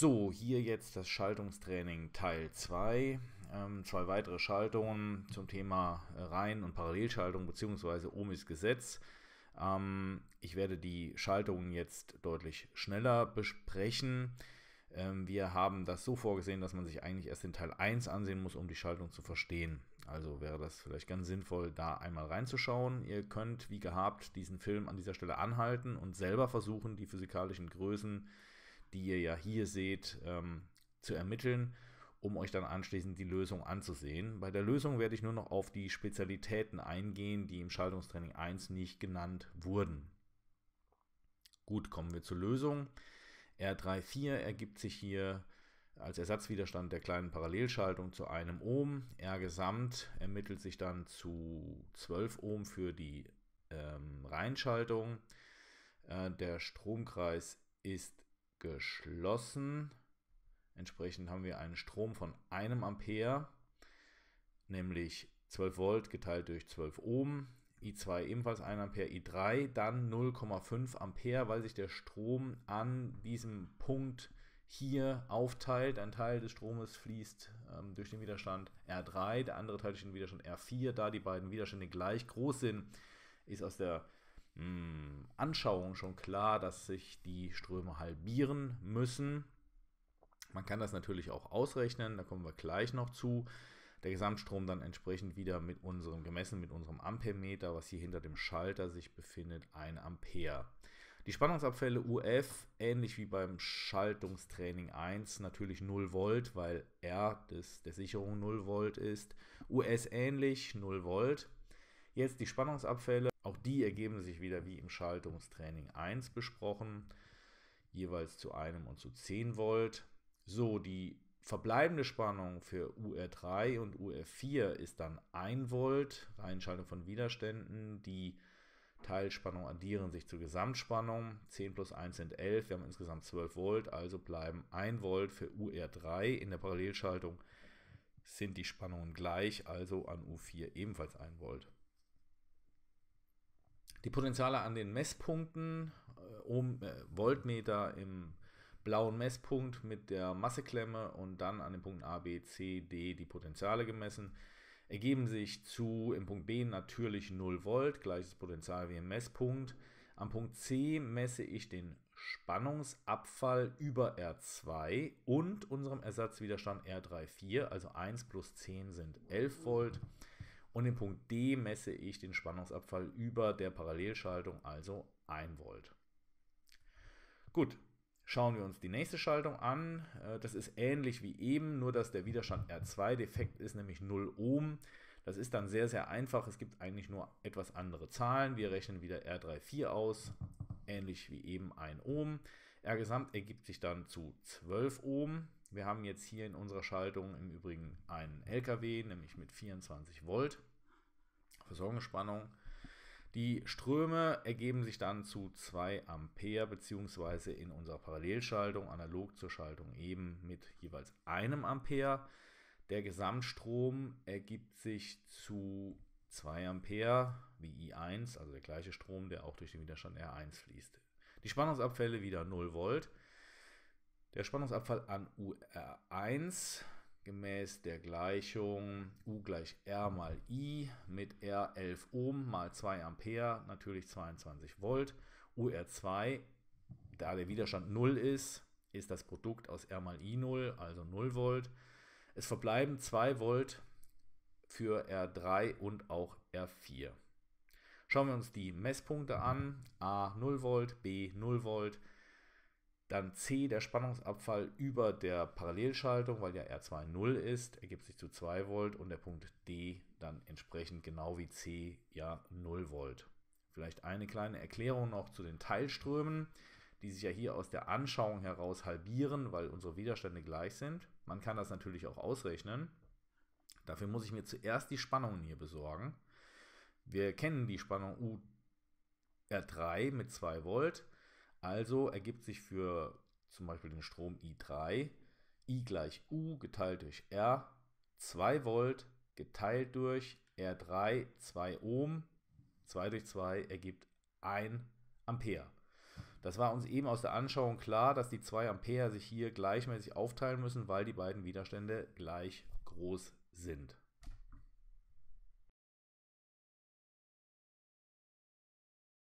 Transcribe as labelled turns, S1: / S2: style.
S1: So, hier jetzt das Schaltungstraining Teil 2. Ähm, zwei weitere Schaltungen zum Thema Reihen- und Parallelschaltung bzw. Ohms Gesetz. Ähm, ich werde die Schaltungen jetzt deutlich schneller besprechen. Ähm, wir haben das so vorgesehen, dass man sich eigentlich erst den Teil 1 ansehen muss, um die Schaltung zu verstehen. Also wäre das vielleicht ganz sinnvoll, da einmal reinzuschauen. Ihr könnt, wie gehabt, diesen Film an dieser Stelle anhalten und selber versuchen, die physikalischen Größen zu die ihr ja hier seht, ähm, zu ermitteln, um euch dann anschließend die Lösung anzusehen. Bei der Lösung werde ich nur noch auf die Spezialitäten eingehen, die im Schaltungstraining 1 nicht genannt wurden. Gut, kommen wir zur Lösung. R34 ergibt sich hier als Ersatzwiderstand der kleinen Parallelschaltung zu einem Ohm. R gesamt ermittelt sich dann zu 12 Ohm für die ähm, Reinschaltung. Äh, der Stromkreis ist geschlossen. Entsprechend haben wir einen Strom von einem Ampere, nämlich 12 Volt geteilt durch 12 Ohm. I2 ebenfalls 1 Ampere, I3 dann 0,5 Ampere, weil sich der Strom an diesem Punkt hier aufteilt. Ein Teil des Stromes fließt ähm, durch den Widerstand R3, der andere Teil durch den Widerstand R4. Da die beiden Widerstände gleich groß sind, ist aus der hm, Anschauung schon klar, dass sich die Ströme halbieren müssen. Man kann das natürlich auch ausrechnen, da kommen wir gleich noch zu. Der Gesamtstrom dann entsprechend wieder mit unserem gemessen mit unserem Amperemeter, was hier hinter dem Schalter sich befindet, 1 Ampere. Die Spannungsabfälle UF, ähnlich wie beim Schaltungstraining 1, natürlich 0 Volt, weil R des, der Sicherung 0 Volt ist. US ähnlich, 0 Volt. Jetzt die Spannungsabfälle, auch die ergeben sich wieder wie im Schaltungstraining 1 besprochen, jeweils zu einem und zu 10 Volt. So, die verbleibende Spannung für UR3 und UR4 ist dann 1 Volt, Einschaltung von Widerständen, die Teilspannung addieren sich zur Gesamtspannung. 10 plus 1 sind 11, wir haben insgesamt 12 Volt, also bleiben 1 Volt für UR3. In der Parallelschaltung sind die Spannungen gleich, also an U4 ebenfalls 1 Volt. Die Potenziale an den Messpunkten, äh, um äh, Voltmeter im blauen Messpunkt mit der Masseklemme und dann an den Punkten A, B, C, D die Potenziale gemessen, ergeben sich zu im Punkt B natürlich 0 Volt, gleiches Potenzial wie im Messpunkt. Am Punkt C messe ich den Spannungsabfall über R2 und unserem Ersatzwiderstand R34, also 1 plus 10 sind 11 Volt. Und im Punkt D messe ich den Spannungsabfall über der Parallelschaltung, also 1 Volt. Gut, schauen wir uns die nächste Schaltung an. Äh, das ist ähnlich wie eben, nur dass der Widerstand R2 defekt ist, nämlich 0 Ohm. Das ist dann sehr, sehr einfach. Es gibt eigentlich nur etwas andere Zahlen. Wir rechnen wieder R34 aus, ähnlich wie eben 1 Ohm. R gesamt ergibt sich dann zu 12 Ohm. Wir haben jetzt hier in unserer Schaltung im Übrigen einen LKW, nämlich mit 24 Volt. Sorgenspannung. Die Ströme ergeben sich dann zu 2 Ampere beziehungsweise in unserer Parallelschaltung analog zur Schaltung eben mit jeweils einem Ampere. Der Gesamtstrom ergibt sich zu 2 Ampere wie I1, also der gleiche Strom, der auch durch den Widerstand R1 fließt. Die Spannungsabfälle wieder 0 Volt. Der Spannungsabfall an UR1 gemäß der Gleichung U gleich R mal I mit R 11 Ohm mal 2 Ampere, natürlich 22 Volt. UR2, da der Widerstand 0 ist, ist das Produkt aus R mal I 0, also 0 Volt. Es verbleiben 2 Volt für R3 und auch R4. Schauen wir uns die Messpunkte an. A 0 Volt, B 0 Volt, dann C, der Spannungsabfall über der Parallelschaltung, weil ja R2 0 ist, ergibt sich zu 2 Volt und der Punkt D dann entsprechend genau wie C ja 0 Volt. Vielleicht eine kleine Erklärung noch zu den Teilströmen, die sich ja hier aus der Anschauung heraus halbieren, weil unsere Widerstände gleich sind. Man kann das natürlich auch ausrechnen. Dafür muss ich mir zuerst die Spannungen hier besorgen. Wir kennen die Spannung U R3 mit 2 Volt. Also ergibt sich für zum Beispiel den Strom I3 I gleich U geteilt durch R 2 Volt geteilt durch R3 2 Ohm 2 durch 2 ergibt 1 Ampere. Das war uns eben aus der Anschauung klar, dass die 2 Ampere sich hier gleichmäßig aufteilen müssen, weil die beiden Widerstände gleich groß sind.